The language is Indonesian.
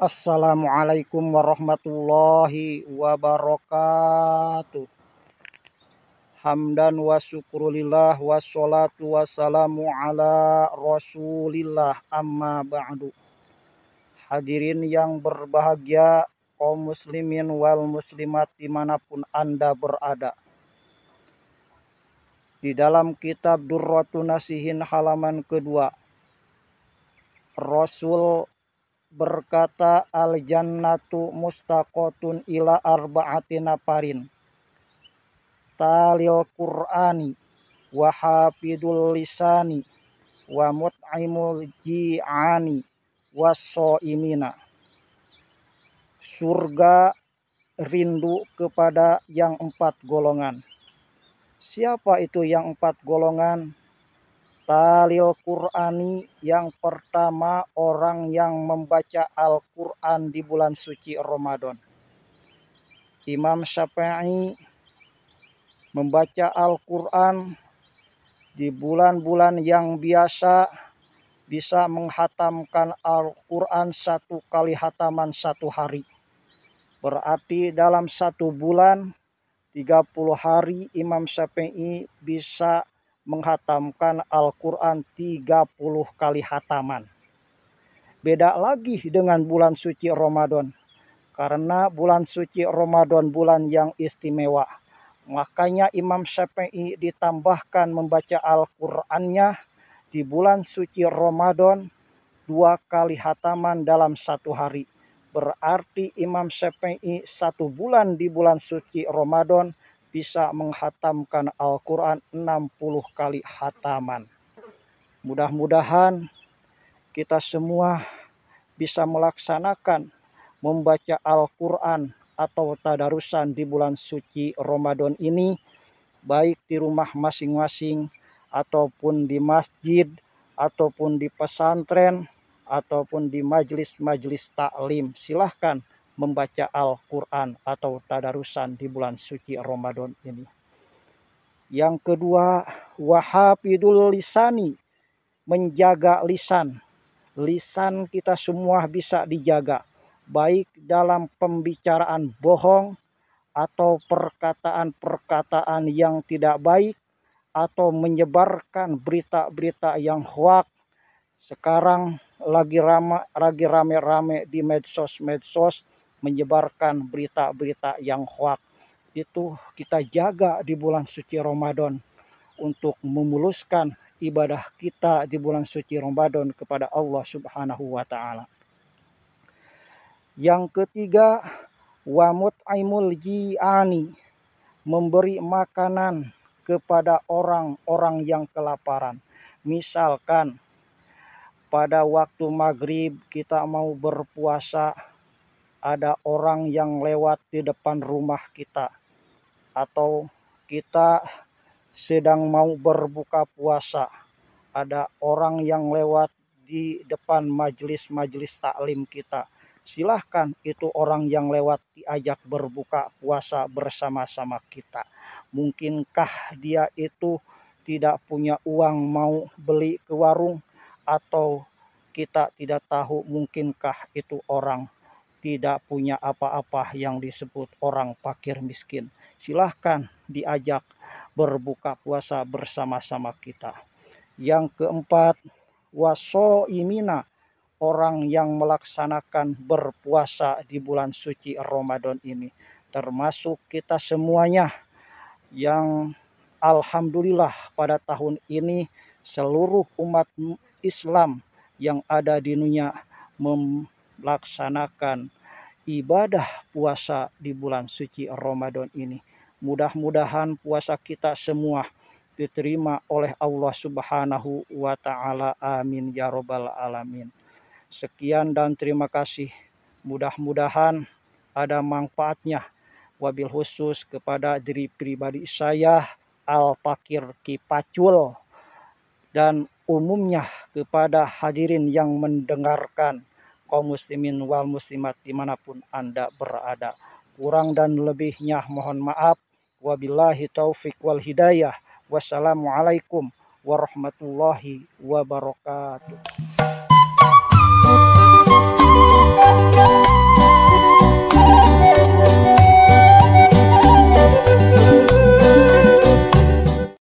Assalamualaikum warahmatullahi wabarakatuh. Hamdan wa syukrulillah wa salatu salamu ala rasulillah amma ba'du. Hadirin yang berbahagia kaum muslimin wal muslimat dimanapun anda berada. Di dalam kitab Durratu Nasihin halaman kedua. Rasul berkata al jannatu mustaqotun ila arba'atina parin talil qur'ani wa hafidul lisani wa mut'imul ji'ani so'imina surga rindu kepada yang empat golongan siapa itu yang empat golongan Talil Qur'ani yang pertama orang yang membaca Al-Qur'an di bulan suci Ramadan. Imam Syafi'i membaca Al-Qur'an di bulan-bulan yang biasa bisa menghatamkan Al-Qur'an satu kali hataman satu hari. Berarti dalam satu bulan 30 hari Imam Syafi'i bisa menghatamkan Al-Quran 30 kali hataman. Beda lagi dengan bulan suci Ramadan. Karena bulan suci Ramadan bulan yang istimewa. Makanya Imam Syafi'i ditambahkan membaca Al-Qur'annya di bulan suci Ramadan dua kali hataman dalam satu hari. Berarti Imam Syafi'i satu bulan di bulan suci Ramadan bisa menghatamkan Al-Quran 60 kali hataman. Mudah-mudahan kita semua bisa melaksanakan membaca Al-Quran atau tadarusan di bulan suci Ramadan ini baik di rumah masing-masing ataupun di masjid ataupun di pesantren ataupun di majelis-majelis taklim silahkan membaca Al-Quran atau tadarusan di bulan suci Ramadan ini. Yang kedua, wahabidul lisani, menjaga lisan. Lisan kita semua bisa dijaga, baik dalam pembicaraan bohong atau perkataan-perkataan yang tidak baik atau menyebarkan berita-berita yang hoak. Sekarang lagi rame lagi rame-rame di medsos-medsos menyebarkan berita-berita yang hoak. Itu kita jaga di bulan suci Ramadan untuk memuluskan ibadah kita di bulan suci Ramadan kepada Allah Subhanahu wa taala. Yang ketiga, wa mut'imul ji'ani memberi makanan kepada orang-orang yang kelaparan. Misalkan pada waktu maghrib kita mau berpuasa ada orang yang lewat di depan rumah kita atau kita sedang mau berbuka puasa ada orang yang lewat di depan majelis-majelis taklim kita silahkan itu orang yang lewat diajak berbuka puasa bersama-sama kita mungkinkah dia itu tidak punya uang mau beli ke warung atau kita tidak tahu mungkinkah itu orang tidak punya apa-apa yang disebut orang pakir miskin. Silahkan diajak berbuka puasa bersama-sama kita. Yang keempat, waso imina orang yang melaksanakan berpuasa di bulan suci Ramadan ini. Termasuk kita semuanya yang Alhamdulillah pada tahun ini seluruh umat Islam yang ada di dunia laksanakan ibadah puasa di bulan suci Ramadan ini. Mudah-mudahan puasa kita semua diterima oleh Allah Subhanahu wa taala. Amin ya robbal alamin. Sekian dan terima kasih. Mudah-mudahan ada manfaatnya wabil khusus kepada diri pribadi saya Al Fakir Kipacul dan umumnya kepada hadirin yang mendengarkan kaum muslimin wal muslimat dimanapun Anda berada. Kurang dan lebihnya mohon maaf. Wabillahi taufik wal hidayah. Wassalamualaikum warahmatullahi wabarakatuh.